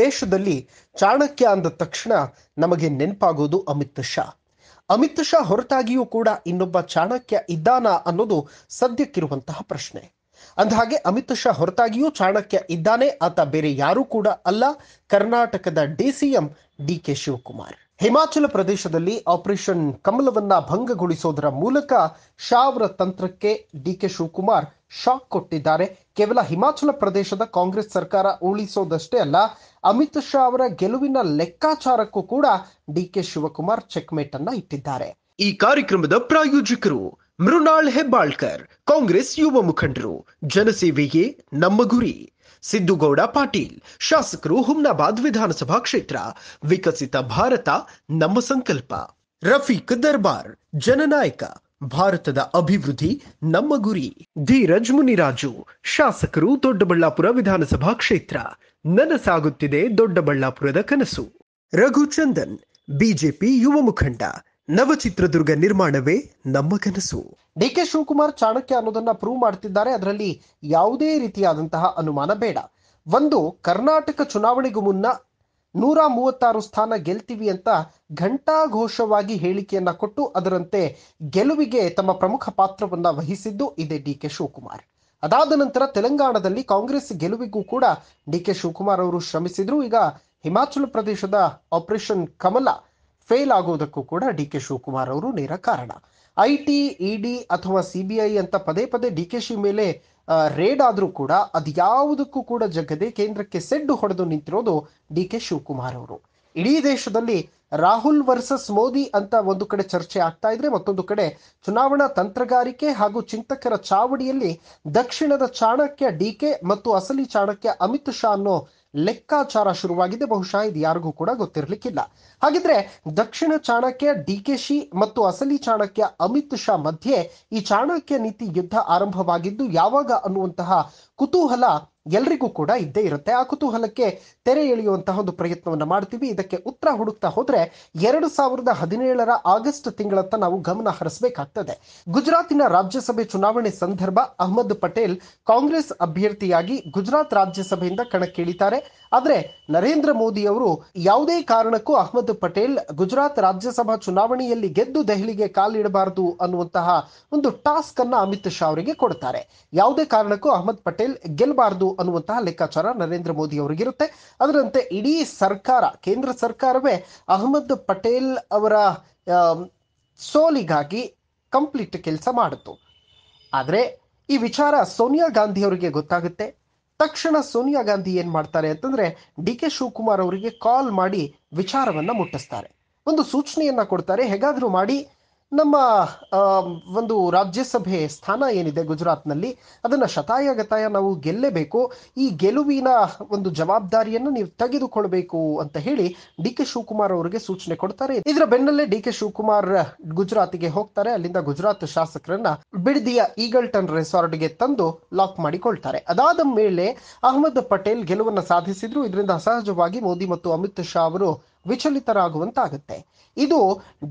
ದೇಶದಲ್ಲಿ ಚಾಣಕ್ಯ ಅಂದ ತಕ್ಷಣ ನಮಗೆ ನೆನಪಾಗೋದು ಅಮಿತ್ ಶಾ ಅಮಿತ್ ಶಾ ಹೊರತಾಗಿಯೂ ಕೂಡ ಇನ್ನೊಬ್ಬ ಚಾಣಕ್ಯ ಇದ್ದಾನಾ ಅನ್ನೋದು ಸದ್ಯಕ್ಕಿರುವಂತಹ ಪ್ರಶ್ನೆ ಅಂದಹಾಗೆ ಅಮಿತ್ ಶಾ ಹೊರತಾಗಿಯೂ ಚಾಣಕ್ಯ ಇದ್ದಾನೆ ಆತ ಬೇರೆ ಯಾರೂ ಕೂಡ ಅಲ್ಲ ಕರ್ನಾಟಕದ D C M D K Shivakumar Himachal ಪ್ರದೇಶದಲ್ಲಿ ಆಪರೇಷನ್ ಕಮಲವನ್ನ ಭಂಗಗೊಳಿಸೋದರ ಮೂಲಕ ಶಾ ಅವರ ತಂತ್ರಕ್ಕೆ ಡಿಕೆ ಶಿವಕುಮಾರ್ ಶಾಕ್ ಕೊಟ್ಟಿದ್ದಾರೆ ಕೇವಲ ಹಿಮಾಚಲ ಪ್ರದೇಶದ ಕಾಂಗ್ರೆಸ್ ಸರ್ಕಾರ ಉಳಿಸೋದಷ್ಟೇ ಅಲ್ಲ ಅಮಿತ್ ಶಾ ಅವರ ಗೆಲುವಿನ ಲೆಕ್ಕಾಚಾರಕ್ಕೂ ಕೂಡ ಡಿಕೆ ಶಿವಕುಮಾರ್ ಚೆಕ್ಮೇಟ್ ಅನ್ನ ಇಟ್ಟಿದ್ದಾರೆ ಈ ಕಾರ್ಯಕ್ರಮದ ಪ್ರಾಯೋಜಕರು ಮೃಣಾಳ್ ಹೆಬ್ಬಾಳ್ಕರ್ ಕಾಂಗ್ರೆಸ್ ಯುವ ಮುಖಂಡರು ಜನಸೇವೆಗೆ ನಮ್ಮ ಗುರಿ ಸಿದ್ದುಗೌಡ ಪಾಟೀಲ್ ಶಾಸಕರು ಹುಮ್ನಾಬಾದ್ ವಿಧಾನಸಭಾ ಕ್ಷೇತ್ರ ವಿಕಸಿತ ಭಾರತ ನಮ್ಮ ಸಂಕಲ್ಪ ರಫೀಕ್ ದರ್ಬಾರ್ ಜನನಾಯಕ ಭಾರತದ ಅಭಿವೃದ್ಧಿ ನಮ್ಮ ಗುರಿ ಧೀರಜ್ ಮುನಿರಾಜು ಶಾಸಕರು ದೊಡ್ಡಬಳ್ಳಾಪುರ ವಿಧಾನಸಭಾ ಕ್ಷೇತ್ರ ನನಸಾಗುತ್ತಿದೆ ದೊಡ್ಡಬಳ್ಳಾಪುರದ ಕನಸು ರಘುಚಂದನ್ ಬಿಜೆಪಿ ಯುವ ಮುಖಂಡ ನವಚಿತ್ರದುರ್ಗ ನಿರ್ಮಾಣವೇ ನಮ್ಮ ಕನಸು ಡಿ ಕೆ ಶಿವಕುಮಾರ್ ಚಾಣಕ್ಯ ಅನ್ನೋದನ್ನ ಪ್ರೂವ್ ಮಾಡ್ತಿದ್ದಾರೆ ಅದರಲ್ಲಿ ಯಾವುದೇ ರೀತಿಯಾದಂತಹ ಅನುಮಾನ ಬೇಡ ಒಂದು ಕರ್ನಾಟಕ ಚುನಾವಣೆಗೂ ಮುನ್ನ ನೂರ ಮೂವತ್ತಾರು ಸ್ಥಾನ ಗೆಲ್ತೀವಿ ಅಂತ ಘೋಷವಾಗಿ ಹೇಳಿಕೆಯನ್ನ ಕೊಟ್ಟು ಅದರಂತೆ ಗೆಲುವಿಗೆ ತಮ್ಮ ಪ್ರಮುಖ ಪಾತ್ರವನ್ನ ವಹಿಸಿದ್ದು ಇದೆ ಡಿ ಕೆ ಶಿವಕುಮಾರ್ ಅದಾದ ನಂತರ ತೆಲಂಗಾಣದಲ್ಲಿ ಕಾಂಗ್ರೆಸ್ ಗೆಲುವಿಗೂ ಕೂಡ ಡಿ ಕೆ ಶಿವಕುಮಾರ್ ಅವರು ಶ್ರಮಿಸಿದ್ರು ಈಗ ಹಿಮಾಚಲ ಪ್ರದೇಶದ ಆಪರೇಷನ್ ಕಮಲ ಫೇಲ್ ಆಗೋದಕ್ಕೂ ಕೂಡ ಡಿ ಕೆ ಶಿವಕುಮಾರ್ ಅವರು ನೇರ ಕಾರಣ ಐ ಟಿ ಡಿ ಅಥವಾ ಸಿ ಬಿ ಐ ಅಂತ ಪದೇ ಪದೇ ಡಿ ಕೆ ಶಿ ಮೇಲೆ ರೇಡ್ ಆದರೂ ಕೂಡ ಅದ್ಯಾವುದಕ್ಕೂ ಕೂಡ ಜಗದೆ ಕೇಂದ್ರಕ್ಕೆ ಸೆಡ್ಡು ಹೊಡೆದು ನಿಂತಿರೋದು ಡಿ ಕೆ ಶಿವಕುಮಾರ್ ಅವರು ಇಡೀ ದೇಶದಲ್ಲಿ ರಾಹುಲ್ ವರ್ಸಸ್ ಮೋದಿ ಅಂತ ಒಂದು ಕಡೆ ಚರ್ಚೆ ಆಗ್ತಾ ಇದ್ರೆ ಮತ್ತೊಂದು ಕಡೆ ಚುನಾವಣಾ ತಂತ್ರಗಾರಿಕೆ ಹಾಗೂ ಚಿಂತಕರ ಚಾವಡಿಯಲ್ಲಿ ದಕ್ಷಿಣದ ಚಾಣಕ್ಯ ಕೆ ಮತ್ತು ಅಸಲಿ ಚಾಣಕ್ಯ ಅಮಿತ್ ಶಾ ಅನ್ನೋ ಲೆಕ್ಕಾಚಾರ ಶುರುವಾಗಿದೆ ಬಹುಶಃ ಇದು ಯಾರಿಗೂ ಕೂಡ ಗೊತ್ತಿರಲಿಕ್ಕಿಲ್ಲ ಹಾಗಿದ್ರೆ ದಕ್ಷಿಣ ಚಾಣಕ್ಯ ಡಿ ಕೆ ಶಿ ಮತ್ತು ಅಸಲಿ ಚಾಣಕ್ಯ ಅಮಿತ್ ಶಾ ಮಧ್ಯೆ ಈ ಚಾಣಕ್ಯ ನೀತಿ ಯುದ್ಧ ಆರಂಭವಾಗಿದ್ದು ಯಾವಾಗ ಅನ್ನುವಂತಹ ಕುತೂಹಲ ಎಲ್ರಿಗೂ ಕೂಡ ಇದ್ದೇ ಇರುತ್ತೆ ಆ ಕುತೂಹಲಕ್ಕೆ ತೆರೆ ಎಳೆಯುವಂತಹ ಒಂದು ಪ್ರಯತ್ನವನ್ನು ಮಾಡ್ತೀವಿ ಇದಕ್ಕೆ ಉತ್ತರ ಹುಡುಕ್ತಾ ಹೋದ್ರೆ ಅಂದ್ರೆ ಎರಡು ಸಾವಿರದ ಹದಿನೇಳರ ಆಗಸ್ಟ್ ತಿಂಗಳತ್ತ ನಾವು ಗಮನ ಹರಿಸಬೇಕಾಗ್ತದೆ ಗುಜರಾತಿನ ರಾಜ್ಯಸಭೆ ಚುನಾವಣೆ ಸಂದರ್ಭ ಅಹಮದ್ ಪಟೇಲ್ ಕಾಂಗ್ರೆಸ್ ಅಭ್ಯರ್ಥಿಯಾಗಿ ಗುಜರಾತ್ ರಾಜ್ಯಸಭೆಯಿಂದ ಕಣಕ್ಕಿಳಿತಾರೆ ಆದರೆ ನರೇಂದ್ರ ಮೋದಿ ಅವರು ಯಾವುದೇ ಕಾರಣಕ್ಕೂ ಅಹಮದ್ ಪಟೇಲ್ ಗುಜರಾತ್ ರಾಜ್ಯಸಭಾ ಚುನಾವಣೆಯಲ್ಲಿ ಗೆದ್ದು ದೆಹಲಿಗೆ ಕಾಲಿಡಬಾರದು ಅನ್ನುವಂತಹ ಒಂದು ಟಾಸ್ಕ್ ಅನ್ನ ಅಮಿತ್ ಶಾ ಅವರಿಗೆ ಕೊಡ್ತಾರೆ ಯಾವುದೇ ಕಾರಣಕ್ಕೂ ಅಹಮದ್ ಪಟೇಲ್ ಗೆಲ್ಲಬಾರದು ಅನ್ನುವಂತಹ ಲೆಕ್ಕಾಚಾರ ನರೇಂದ್ರ ಮೋದಿ ಅವರಿಗಿರುತ್ತೆ ಅದರಂತೆ ಇಡೀ ಸರ್ಕಾರ ಕೇಂದ್ರ ಸರ್ಕಾರವೇ ಅಹಮದ್ ಅಹಮದ್ ಪಟೇಲ್ ಅವರ ಸೋಲಿಗಾಗಿ ಕಂಪ್ಲೀಟ್ ಕೆಲಸ ಮಾಡಿತು ಆದರೆ ಈ ವಿಚಾರ ಸೋನಿಯಾ ಗಾಂಧಿ ಅವರಿಗೆ ಗೊತ್ತಾಗುತ್ತೆ ತಕ್ಷಣ ಸೋನಿಯಾ ಗಾಂಧಿ ಏನು ಮಾಡ್ತಾರೆ ಅಂತಂದರೆ ಡಿ ಕೆ ಶಿವಕುಮಾರ್ ಅವರಿಗೆ ಕಾಲ್ ಮಾಡಿ ವಿಚಾರವನ್ನು ಮುಟ್ಟಿಸ್ತಾರೆ ಒಂದು ಸೂಚನೆಯನ್ನು ಕೊಡ್ತಾರೆ ಹೇಗಾದರೂ ಮಾಡಿ ನಮ್ಮ ಒಂದು ರಾಜ್ಯಸಭೆ ಸ್ಥಾನ ಏನಿದೆ ಗುಜರಾತ್ನಲ್ಲಿ ಅದನ್ನು ಶತಾಯಗತಾಯ ನಾವು ಗೆಲ್ಲಬೇಕು ಈ ಗೆಲುವಿನ ಒಂದು ಜವಾಬ್ದಾರಿಯನ್ನು ನೀವು ತೆಗೆದುಕೊಳ್ಬೇಕು ಅಂತ ಹೇಳಿ ಡಿ ಕೆ ಶಿವಕುಮಾರ್ ಅವರಿಗೆ ಸೂಚನೆ ಕೊಡ್ತಾರೆ ಇದರ ಬೆನ್ನಲ್ಲೇ ಡಿ ಕೆ ಶಿವಕುಮಾರ್ ಗುಜರಾತಿಗೆ ಹೋಗ್ತಾರೆ ಅಲ್ಲಿಂದ ಗುಜರಾತ್ ಶಾಸಕರನ್ನ ಬಿಡದಿಯ ಈಗಲ್ಟನ್ ರೆಸಾರ್ಟ್ಗೆ ತಂದು ಲಾಕ್ ಮಾಡಿಕೊಳ್ತಾರೆ ಅದಾದ ಮೇಲೆ ಅಹಮದ್ ಪಟೇಲ್ ಗೆಲುವನ್ನು ಸಾಧಿಸಿದ್ರು ಇದರಿಂದ ಅಸಹಜವಾಗಿ ಮೋದಿ ಮತ್ತು ಅಮಿತ್ ಶಾ ಅವರು ವಿಚಲಿತರಾಗುವಂತಾಗುತ್ತೆ ಇದು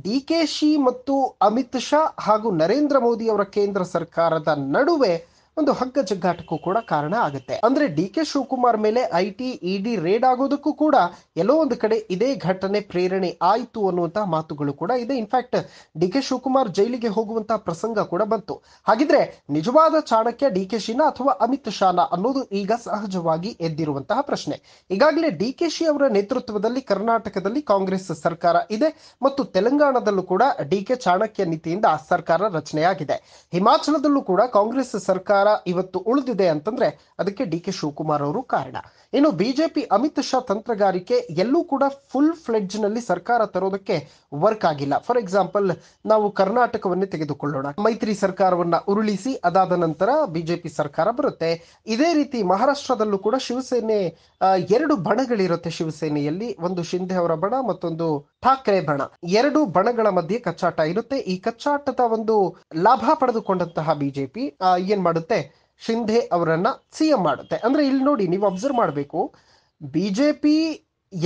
ಡಿ ಕೆ ಶಿ ಮತ್ತು ಅಮಿತ್ ಶಾ ಹಾಗೂ ನರೇಂದ್ರ ಮೋದಿ ಅವರ ಕೇಂದ್ರ ಸರ್ಕಾರದ ನಡುವೆ ಒಂದು ಹಗ್ಗ ಜಗ್ಗಾಟಕ್ಕೂ ಕೂಡ ಕಾರಣ ಆಗುತ್ತೆ ಅಂದ್ರೆ ಡಿ ಕೆ ಶಿವಕುಮಾರ್ ಮೇಲೆ ಐ ಟಿ ಇಡಿ ರೇಡ್ ಆಗೋದಕ್ಕೂ ಕೂಡ ಎಲ್ಲೋ ಒಂದು ಕಡೆ ಇದೇ ಘಟನೆ ಪ್ರೇರಣೆ ಆಯಿತು ಅನ್ನುವಂತಹ ಮಾತುಗಳು ಕೂಡ ಇದೆ ಇನ್ಫ್ಯಾಕ್ಟ್ ಡಿ ಕೆ ಶಿವಕುಮಾರ್ ಜೈಲಿಗೆ ಹೋಗುವಂತಹ ಪ್ರಸಂಗ ಕೂಡ ಬಂತು ಹಾಗಿದ್ರೆ ನಿಜವಾದ ಚಾಣಕ್ಯ ಡಿ ಕೆ ಶಿನಾ ಅಥವಾ ಅಮಿತ್ ಶಾನ ಅನ್ನೋದು ಈಗ ಸಹಜವಾಗಿ ಎದ್ದಿರುವಂತಹ ಪ್ರಶ್ನೆ ಈಗಾಗಲೇ ಡಿ ಕೆ ಶಿ ಅವರ ನೇತೃತ್ವದಲ್ಲಿ ಕರ್ನಾಟಕದಲ್ಲಿ ಕಾಂಗ್ರೆಸ್ ಸರ್ಕಾರ ಇದೆ ಮತ್ತು ತೆಲಂಗಾಣದಲ್ಲೂ ಕೂಡ ಡಿ ಕೆ ಚಾಣಕ್ಯ ನೀತಿಯಿಂದ ಸರ್ಕಾರ ರಚನೆಯಾಗಿದೆ ಹಿಮಾಚಲದಲ್ಲೂ ಕೂಡ ಕಾಂಗ್ರೆಸ್ ಸರ್ಕಾರ ಸರ್ಕಾರ ಇವತ್ತು ಉಳಿದಿದೆ ಅಂತಂದ್ರೆ ಅದಕ್ಕೆ ಡಿ ಕೆ ಶಿವಕುಮಾರ್ ಅವರು ಕಾರಣ ಇನ್ನು ಬಿಜೆಪಿ ಅಮಿತ್ ಶಾ ತಂತ್ರಗಾರಿಕೆ ಎಲ್ಲೂ ಕೂಡ ಫುಲ್ ಫ್ಲೆಡ್ಜ್ ನಲ್ಲಿ ಸರ್ಕಾರ ತರೋದಕ್ಕೆ ವರ್ಕ್ ಆಗಿಲ್ಲ ಫಾರ್ ಎಕ್ಸಾಂಪಲ್ ನಾವು ಕರ್ನಾಟಕವನ್ನೇ ತೆಗೆದುಕೊಳ್ಳೋಣ ಮೈತ್ರಿ ಸರ್ಕಾರವನ್ನ ಉರುಳಿಸಿ ಅದಾದ ನಂತರ ಬಿಜೆಪಿ ಸರ್ಕಾರ ಬರುತ್ತೆ ಇದೇ ರೀತಿ ಮಹಾರಾಷ್ಟ್ರದಲ್ಲೂ ಕೂಡ ಶಿವಸೇನೆ ಎರಡು ಬಣಗಳಿರುತ್ತೆ ಶಿವಸೇನೆಯಲ್ಲಿ ಒಂದು ಶಿಂಧೆ ಅವರ ಬಣ ಮತ್ತೊಂದು ಠಾಕ್ರೆ ಬಣ ಎರಡು ಬಣಗಳ ಮಧ್ಯೆ ಕಚ್ಚಾಟ ಇರುತ್ತೆ ಈ ಕಚ್ಚಾಟದ ಒಂದು ಲಾಭ ಪಡೆದುಕೊಂಡಂತಹ ಬಿಜೆಪಿ ಏನ್ ಮಾಡುತ್ತೆ ಘಟನೆ ಶಿಂಧೆ ಅವರನ್ನ ಸಿಎಂ ಮಾಡುತ್ತೆ ಅಂದ್ರೆ ಇಲ್ಲಿ ನೋಡಿ ನೀವು ಅಬ್ಸರ್ವ್ ಮಾಡಬೇಕು ಬಿಜೆಪಿ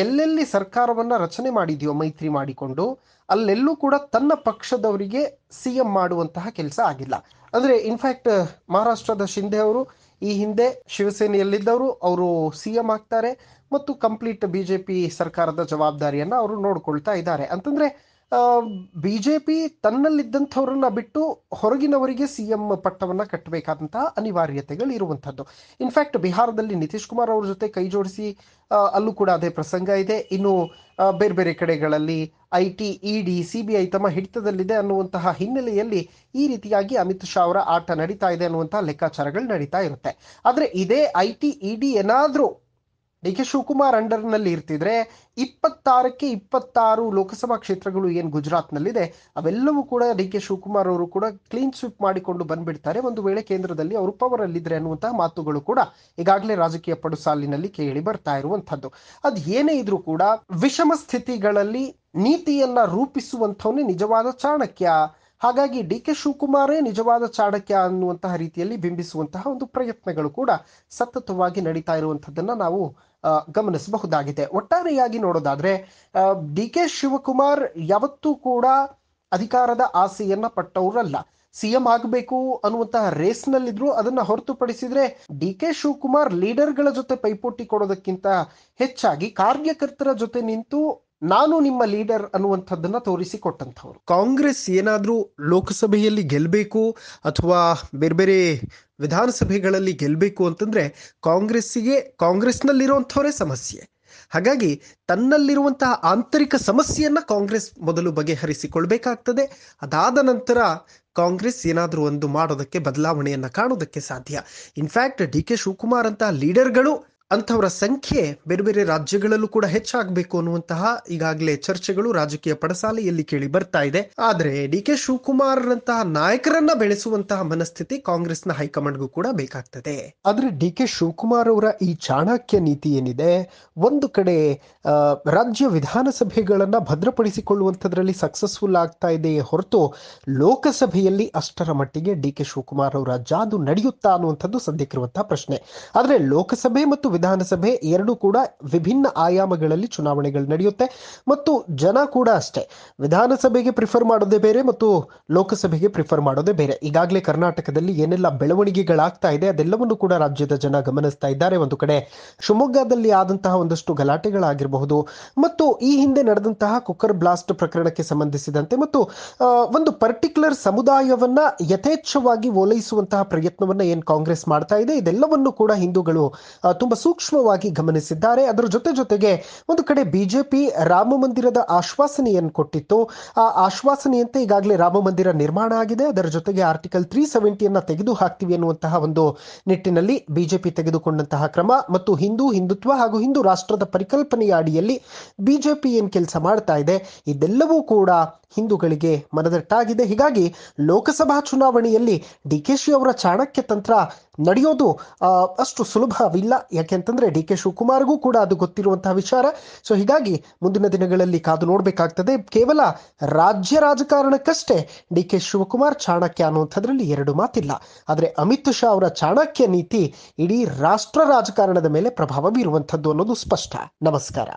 ಎಲ್ಲೆಲ್ಲಿ ಸರ್ಕಾರವನ್ನ ರಚನೆ ಮಾಡಿದೆಯೋ ಮೈತ್ರಿ ಮಾಡಿಕೊಂಡು ಅಲ್ಲೆಲ್ಲೂ ಕೂಡ ತನ್ನ ಪಕ್ಷದವರಿಗೆ ಸಿ ಎಂ ಮಾಡುವಂತಹ ಕೆಲಸ ಆಗಿಲ್ಲ ಅಂದ್ರೆ ಇನ್ಫ್ಯಾಕ್ಟ್ ಮಹಾರಾಷ್ಟ್ರದ ಶಿಂಧೆ ಅವರು ಈ ಹಿಂದೆ ಶಿವಸೇನೆಯಲ್ಲಿದ್ದವರು ಅವರು ಸಿಎಂ ಆಗ್ತಾರೆ ಮತ್ತು ಕಂಪ್ಲೀಟ್ ಬಿಜೆಪಿ ಸರ್ಕಾರದ ಜವಾಬ್ದಾರಿಯನ್ನ ಅವರು ನೋಡ್ಕೊಳ್ತಾ ಇದ್ದಾರೆ ಅಂತಂದ್ರೆ ಬಿ ಜೆ ಪಿ ತನ್ನಲ್ಲಿದ್ದಂಥವ್ರನ್ನ ಬಿಟ್ಟು ಹೊರಗಿನವರಿಗೆ ಸಿ ಎಂ ಪಟ್ಟವನ್ನು ಕಟ್ಟಬೇಕಾದಂತಹ ಅನಿವಾರ್ಯತೆಗಳು ಇರುವಂಥದ್ದು ಇನ್ಫ್ಯಾಕ್ಟ್ ಬಿಹಾರದಲ್ಲಿ ನಿತೀಶ್ ಕುಮಾರ್ ಅವ್ರ ಜೊತೆ ಕೈ ಜೋಡಿಸಿ ಅಲ್ಲೂ ಕೂಡ ಅದೇ ಪ್ರಸಂಗ ಇದೆ ಇನ್ನು ಬೇರೆ ಬೇರೆ ಕಡೆಗಳಲ್ಲಿ I T E D C B I ತಮ್ಮ ಹಿಡಿತದಲ್ಲಿದೆ ಅನ್ನುವಂತಹ ಹಿನ್ನೆಲೆಯಲ್ಲಿ ಈ ರೀತಿಯಾಗಿ ಅಮಿತ್ ಶಾ ಅವರ ಆಟ ನಡೀತಾ ಇದೆ ಅನ್ನುವಂತಹ ಲೆಕ್ಕಾಚಾರಗಳು ನಡೀತಾ ಇರುತ್ತೆ ಆದರೆ ಇದೇ ಐ ಟಿ ಇ ಡಿ ಏನಾದರೂ ಡಿ ಕೆ ಶಿವಕುಮಾರ್ ಅಂಡರ್ನಲ್ಲಿ ಇರ್ತಿದ್ರೆ ಇಪ್ಪತ್ತಾರಕ್ಕೆ ಇಪ್ಪತ್ತಾರು ಲೋಕಸಭಾ ಕ್ಷೇತ್ರಗಳು ಏನು ಗುಜರಾತ್ನಲ್ಲಿದೆ ಅವೆಲ್ಲವೂ ಕೂಡ ಡಿ ಕೆ ಶಿವಕುಮಾರ್ ಅವರು ಕೂಡ ಕ್ಲೀನ್ ಸ್ವೀಪ್ ಮಾಡಿಕೊಂಡು ಬಂದ್ಬಿಡ್ತಾರೆ ಒಂದು ವೇಳೆ ಕೇಂದ್ರದಲ್ಲಿ ಅವರು ಪವರ್ ಅಲ್ಲಿದ್ರೆ ಅನ್ನುವಂತಹ ಮಾತುಗಳು ಕೂಡ ಈಗಾಗಲೇ ರಾಜಕೀಯ ಸಾಲಿನಲ್ಲಿ ಕೇಳಿ ಬರ್ತಾ ಇರುವಂತಹದ್ದು ಅದು ಏನೇ ಇದ್ರೂ ಕೂಡ ವಿಷಮ ಸ್ಥಿತಿಗಳಲ್ಲಿ ನೀತಿಯನ್ನ ರೂಪಿಸುವಂಥವನ್ನೇ ನಿಜವಾದ ಚಾಣಕ್ಯ ಹಾಗಾಗಿ ಡಿ ಕೆ ಶಿವಕುಮಾರೇ ನಿಜವಾದ ಚಾಣಕ್ಯ ಅನ್ನುವಂತಹ ರೀತಿಯಲ್ಲಿ ಬಿಂಬಿಸುವಂತಹ ಒಂದು ಪ್ರಯತ್ನಗಳು ಕೂಡ ಸತತವಾಗಿ ನಡೀತಾ ಇರುವಂಥದ್ದನ್ನು ನಾವು ಗಮನಿಸಬಹುದಾಗಿದೆ ಒಟ್ಟಾರೆಯಾಗಿ ನೋಡೋದಾದ್ರೆ ಡಿ ಕೆ ಶಿವಕುಮಾರ್ ಯಾವತ್ತೂ ಕೂಡ ಅಧಿಕಾರದ ಆಸೆಯನ್ನ ಪಟ್ಟವರಲ್ಲ ಸಿಎಂ ಆಗಬೇಕು ಅನ್ನುವಂತಹ ರೇಸ್ನಲ್ಲಿದ್ರು ಅದನ್ನ ಹೊರತುಪಡಿಸಿದ್ರೆ ಡಿ ಕೆ ಶಿವಕುಮಾರ್ ಲೀಡರ್ಗಳ ಜೊತೆ ಪೈಪೋಟಿ ಕೊಡೋದಕ್ಕಿಂತ ಹೆಚ್ಚಾಗಿ ಕಾರ್ಯಕರ್ತರ ಜೊತೆ ನಿಂತು ನಾನು ನಿಮ್ಮ ಲೀಡರ್ ಅನ್ನುವಂಥದ್ದನ್ನ ತೋರಿಸಿಕೊಟ್ಟಂಥವ್ರು ಕಾಂಗ್ರೆಸ್ ಏನಾದರೂ ಲೋಕಸಭೆಯಲ್ಲಿ ಗೆಲ್ಲಬೇಕು ಅಥವಾ ಬೇರೆ ಬೇರೆ ವಿಧಾನಸಭೆಗಳಲ್ಲಿ ಗೆಲ್ಲಬೇಕು ಅಂತಂದ್ರೆ ಕಾಂಗ್ರೆಸ್ಸಿಗೆ ಕಾಂಗ್ರೆಸ್ನಲ್ಲಿರುವಂಥವರೇ ಸಮಸ್ಯೆ ಹಾಗಾಗಿ ತನ್ನಲ್ಲಿರುವಂತಹ ಆಂತರಿಕ ಸಮಸ್ಯೆಯನ್ನ ಕಾಂಗ್ರೆಸ್ ಮೊದಲು ಬಗೆಹರಿಸಿಕೊಳ್ಬೇಕಾಗ್ತದೆ ಅದಾದ ನಂತರ ಕಾಂಗ್ರೆಸ್ ಏನಾದರೂ ಒಂದು ಮಾಡೋದಕ್ಕೆ ಬದಲಾವಣೆಯನ್ನು ಕಾಣೋದಕ್ಕೆ ಸಾಧ್ಯ ಇನ್ಫ್ಯಾಕ್ಟ್ ಡಿ ಕೆ ಶಿವಕುಮಾರ್ ಅಂತ ಲೀಡರ್ಗಳು ಅಂಥವರ ಸಂಖ್ಯೆ ಬೇರೆ ಬೇರೆ ರಾಜ್ಯಗಳಲ್ಲೂ ಕೂಡ ಹೆಚ್ಚಾಗಬೇಕು ಅನ್ನುವಂತಹ ಈಗಾಗಲೇ ಚರ್ಚೆಗಳು ರಾಜಕೀಯ ಪಡಸಾಲೆಯಲ್ಲಿ ಕೇಳಿ ಬರ್ತಾ ಇದೆ ಆದರೆ ಡಿ ಕೆ ಶಿವಕುಮಾರ್ನಂತಹ ನಾಯಕರನ್ನ ಬೆಳೆಸುವಂತಹ ಮನಸ್ಥಿತಿ ಕಾಂಗ್ರೆಸ್ನ ಹೈಕಮಾಂಡ್ಗೂ ಕೂಡ ಬೇಕಾಗ್ತದೆ ಆದ್ರೆ ಡಿ ಕೆ ಶಿವಕುಮಾರ್ ಅವರ ಈ ಚಾಣಾಕ್ಯ ನೀತಿ ಏನಿದೆ ಒಂದು ಕಡೆ ರಾಜ್ಯ ವಿಧಾನಸಭೆಗಳನ್ನ ಭದ್ರಪಡಿಸಿಕೊಳ್ಳುವಂಥದ್ರಲ್ಲಿ ಸಕ್ಸಸ್ಫುಲ್ ಆಗ್ತಾ ಇದೆ ಹೊರತು ಲೋಕಸಭೆಯಲ್ಲಿ ಅಷ್ಟರ ಮಟ್ಟಿಗೆ ಡಿ ಕೆ ಶಿವಕುಮಾರ್ ಅವರ ಜಾದು ನಡೆಯುತ್ತಾ ಅನ್ನುವಂಥದ್ದು ಸದ್ಯಕ್ಕಿರುವಂತಹ ಪ್ರಶ್ನೆ ಆದ್ರೆ ಲೋಕಸಭೆ ಮತ್ತು ವಿಧಾನಸಭೆ ಎರಡೂ ಕೂಡ ವಿಭಿನ್ನ ಆಯಾಮಗಳಲ್ಲಿ ಚುನಾವಣೆಗಳು ನಡೆಯುತ್ತೆ ಮತ್ತು ಜನ ಕೂಡ ಅಷ್ಟೇ ವಿಧಾನಸಭೆಗೆ ಪ್ರಿಫರ್ ಮಾಡೋದೇ ಬೇರೆ ಮತ್ತು ಲೋಕಸಭೆಗೆ ಪ್ರಿಫರ್ ಮಾಡೋದೇ ಬೇರೆ ಈಗಾಗಲೇ ಕರ್ನಾಟಕದಲ್ಲಿ ಏನೆಲ್ಲ ಬೆಳವಣಿಗೆಗಳಾಗ್ತಾ ಇದೆ ಅದೆಲ್ಲವನ್ನು ಕೂಡ ರಾಜ್ಯದ ಜನ ಗಮನಿಸ್ತಾ ಇದ್ದಾರೆ ಒಂದು ಕಡೆ ಶಿವಮೊಗ್ಗದಲ್ಲಿ ಆದಂತಹ ಒಂದಷ್ಟು ಗಲಾಟೆಗಳಾಗಿರಬಹುದು ಮತ್ತು ಈ ಹಿಂದೆ ನಡೆದಂತಹ ಕುಕ್ಕರ್ ಬ್ಲಾಸ್ಟ್ ಪ್ರಕರಣಕ್ಕೆ ಸಂಬಂಧಿಸಿದಂತೆ ಮತ್ತು ಒಂದು ಪರ್ಟಿಕ್ಯುಲರ್ ಸಮುದಾಯವನ್ನ ಯಥೇಚ್ಛವಾಗಿ ಓಲೈಸುವಂತಹ ಪ್ರಯತ್ನವನ್ನ ಏನು ಕಾಂಗ್ರೆಸ್ ಮಾಡ್ತಾ ಇದೆ ಇದೆಲ್ಲವನ್ನು ಕೂಡ ಹಿಂದೂಗಳು ತುಂಬಾ ಸೂಕ್ಷ್ಮವಾಗಿ ಗಮನಿಸಿದ್ದಾರೆ ಅದರ ಜೊತೆ ಜೊತೆಗೆ ಒಂದು ಕಡೆ ಬಿಜೆಪಿ ರಾಮ ಮಂದಿರದ ಆಶ್ವಾಸನೆಯನ್ನು ಕೊಟ್ಟಿತ್ತು ಆ ಆಶ್ವಾಸನೆಯಂತೆ ಈಗಾಗಲೇ ರಾಮ ಮಂದಿರ ನಿರ್ಮಾಣ ಆಗಿದೆ ಅದರ ಜೊತೆಗೆ ಆರ್ಟಿಕಲ್ ತ್ರೀ ಸೆವೆಂಟಿಯನ್ನ ತೆಗೆದು ಹಾಕ್ತೀವಿ ಎನ್ನುವಂತಹ ಒಂದು ನಿಟ್ಟಿನಲ್ಲಿ ಬಿಜೆಪಿ ತೆಗೆದುಕೊಂಡಂತಹ ಕ್ರಮ ಮತ್ತು ಹಿಂದೂ ಹಿಂದುತ್ವ ಹಾಗೂ ಹಿಂದೂ ರಾಷ್ಟ್ರದ ಪರಿಕಲ್ಪನೆಯ ಅಡಿಯಲ್ಲಿ ಬಿಜೆಪಿ ಏನು ಕೆಲಸ ಮಾಡ್ತಾ ಇದೆ ಇದೆಲ್ಲವೂ ಕೂಡ ಹಿಂದೂಗಳಿಗೆ ಮನದಟ್ಟಾಗಿದೆ ಹೀಗಾಗಿ ಲೋಕಸಭಾ ಚುನಾವಣೆಯಲ್ಲಿ ಡಿ ಕೆ ಅವರ ಚಾಣಕ್ಯ ತಂತ್ರ ನಡೆಯೋದು ಅಷ್ಟು ಸುಲಭವಿಲ್ಲ ಯಾಕೆಂದ್ರೆ ಅಂತಂದ್ರೆ ಡಿ ಕೆ ಶಿವಕುಮಾರ್ಗೂ ಕೂಡ ಅದು ಗೊತ್ತಿರುವಂತಹ ವಿಚಾರ ಸೊ ಹೀಗಾಗಿ ಮುಂದಿನ ದಿನಗಳಲ್ಲಿ ಕಾದು ನೋಡಬೇಕಾಗ್ತದೆ ಕೇವಲ ರಾಜ್ಯ ರಾಜಕಾರಣಕ್ಕಷ್ಟೇ ಡಿ ಕೆ ಶಿವಕುಮಾರ್ ಚಾಣಕ್ಯ ಅನ್ನುವಂಥದ್ರಲ್ಲಿ ಎರಡು ಮಾತಿಲ್ಲ ಆದರೆ ಅಮಿತ್ ಶಾ ಅವರ ಚಾಣಕ್ಯ ನೀತಿ ಇಡೀ ರಾಷ್ಟ್ರ ರಾಜಕಾರಣದ ಮೇಲೆ ಪ್ರಭಾವ ಬೀರುವಂಥದ್ದು ಅನ್ನೋದು ಸ್ಪಷ್ಟ ನಮಸ್ಕಾರ